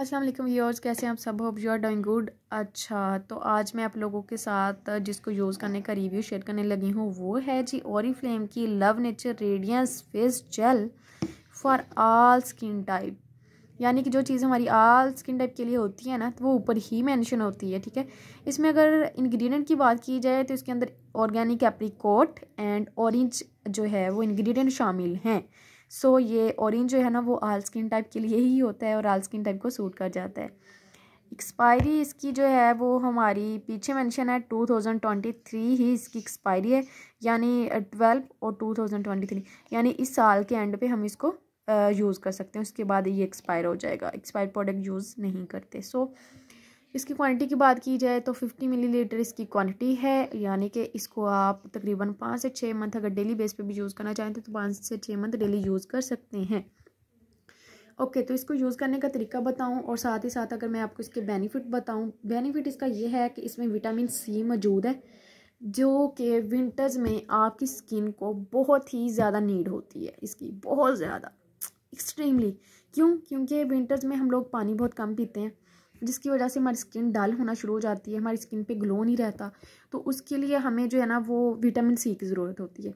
अस्सलाम वालेकुम व्यूअर्स कैसे आप सब hope you are doing good अच्छा तो आज मैं आप लोगों के साथ जिसको यूज़ करने का रिव्यू शेयर करने लगी हूँ वो है जी ओरी फ्लेम की love nature radiance face gel for all skin type यानी कि जो चीज़ हमारी आल स्किन टाइप के लिए होती है ना तो वो ऊपर ही मेंशन होती है ठीक है इसमें अगर इंग्रेडिएंट की बात की जाए तो इसके अंदर ऑर्गेनिक एप्रीकोट एंड ऑरेंज जो है वो इंग्रेडिएंट शामिल हैं सो so, ये ऑरेंज जो है ना वो आल स्किन टाइप के लिए ही होता है और आल स्किन टाइप को सूट कर जाता है एक्सपायरी इसकी जो है वो हमारी पीछे मेंशन है टू थाउजेंड ट्वेंटी थ्री ही इसकी एक्सपायरी है यानी ट्वेल्व और टू थाउजेंड ट्वेंटी थ्री यानी इस साल के एंड पे हम इसको यूज़ कर सकते हैं उसके बाद ये एक्सपायर हो जाएगा एक्सपायर प्रोडक्ट यूज़ नहीं करते सो so, इसकी क्वांटिटी की बात की जाए तो 50 मिलीलीटर इसकी क्वांटिटी है यानी कि इसको आप तकरीबन पाँच से छः मंथ अगर डेली बेस पे भी यूज़ करना चाहें तो, पाँच से छः मंथ डेली यूज़ कर सकते हैं ओके okay, तो इसको यूज़ करने का तरीका बताऊं और साथ ही साथ अगर मैं आपको इसके बेनिफिट बताऊं बेनिफिट इसका यह है कि इसमें विटामिन सी मौजूद है जो कि विंटर्स में आपकी स्किन को बहुत ही ज़्यादा नीड होती है इसकी बहुत ज़्यादा एक्सट्रीमली क्यों क्योंकि विंटर्स में हम लोग पानी बहुत कम पीते हैं जिसकी वजह से हमारी स्किन डल होना शुरू हो जाती है हमारी स्किन पे ग्लो नहीं रहता तो उसके लिए हमें जो है ना वो विटामिन सी की ज़रूरत होती है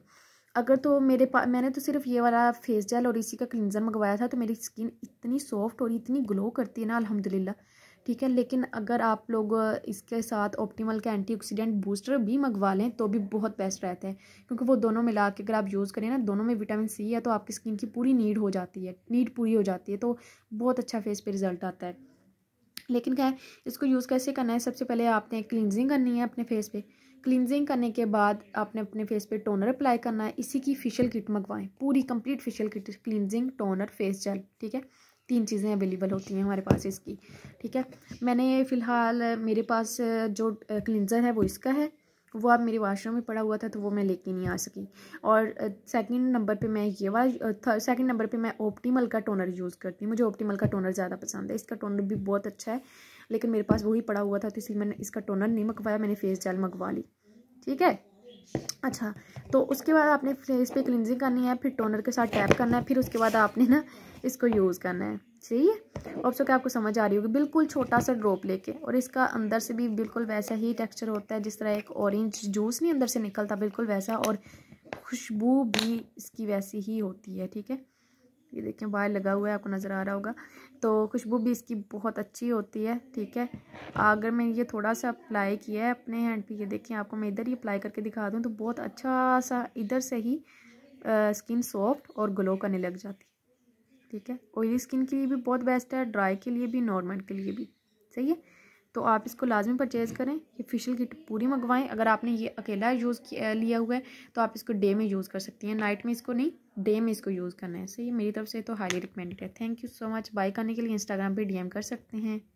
अगर तो मेरे पास मैंने तो सिर्फ ये वाला फेस जेल और इसी का क्लिनजर मंगवाया था तो मेरी स्किन इतनी सॉफ्ट और इतनी ग्लो करती है ना अलहमदिल्ला ठीक है लेकिन अगर आप लोग इसके साथ ऑप्टिमल का एंटीऑक्सीडेंट बूस्टर भी मंगवा लें तो भी बहुत बेस्ट रहते हैं क्योंकि वो दोनों मिला के अगर आप यूज़ करें ना दोनों में विटामिन सी है तो आपकी स्किन की पूरी नीड हो जाती है नीड पूरी हो जाती है तो बहुत अच्छा फेस पे रिजल्ट आता है लेकिन क्या है इसको यूज़ कैसे करना है सबसे पहले आपने क्लिनजिंग करनी है अपने फेस पे क्लिनजिंग करने के बाद आपने अपने फेस पे टोनर अप्लाई करना है इसी की फेशियल किट मंगवाएं पूरी complete facial kit cleansing toner face gel ठीक है तीन चीज़ें अवेलेबल होती हैं हमारे पास इसकी ठीक है मैंने फ़िलहाल मेरे पास जो क्लिनज़र है वो इसका है वो आप मेरे वाशरूम में पड़ा हुआ था तो वो मैं लेके नहीं आ सकी और सेकंड नंबर पे मैं ये वाला सेकंड नंबर पे मैं ऑप्टीमल का टोनर यूज़ करती हूँ मुझे ऑप्टीमल का टोनर ज़्यादा पसंद है इसका टोनर भी बहुत अच्छा है लेकिन मेरे पास वही पड़ा हुआ था तो इसलिए मैंने इसका टोनर नहीं मंगवाया मैंने फेस जेल मंगवा ली ठीक है अच्छा तो उसके बाद आपने फेस पे क्लिनजिंग करनी है फिर टोनर के साथ टैप करना है फिर उसके बाद आपने ना इसको यूज़ करना है सही है और सो क्या आपको समझ आ रही होगी बिल्कुल छोटा सा ड्रॉप लेके और इसका अंदर से भी बिल्कुल वैसा ही टेक्सचर होता है जिस तरह एक ऑरेंज जूस नहीं अंदर से निकलता बिल्कुल वैसा और खुशबू भी इसकी वैसी ही होती है ठीक है ये देखें बाहर लगा हुआ है आपको नज़र आ रहा होगा तो खुशबू भी इसकी बहुत अच्छी होती है ठीक है अगर मैं ये थोड़ा सा अप्लाई किया है अपने हैंड पे ये देखें आपको मैं इधर ही अप्लाई करके दिखा दूँ तो बहुत अच्छा सा इधर से ही स्किन सॉफ्ट और ग्लो करने लग जाती है ठीक है ऑयली स्किन के लिए भी बहुत बेस्ट है ड्राई के लिए भी नॉर्मल के लिए भी सही है तो आप इसको लाजमी परचेज़ करें ये फेशियल किट पूरी मंगवाएं अगर आपने ये अकेला यूज़ लिया हुआ है तो आप इसको डे में यूज़ कर सकती हैं नाइट में इसको नहीं डे में इसको यूज़ करना है सही है मेरी तरफ से तो हाईली रिकमेंडेड है thank you so much buy करने के लिए इंस्टाग्राम पर डी कर सकते हैं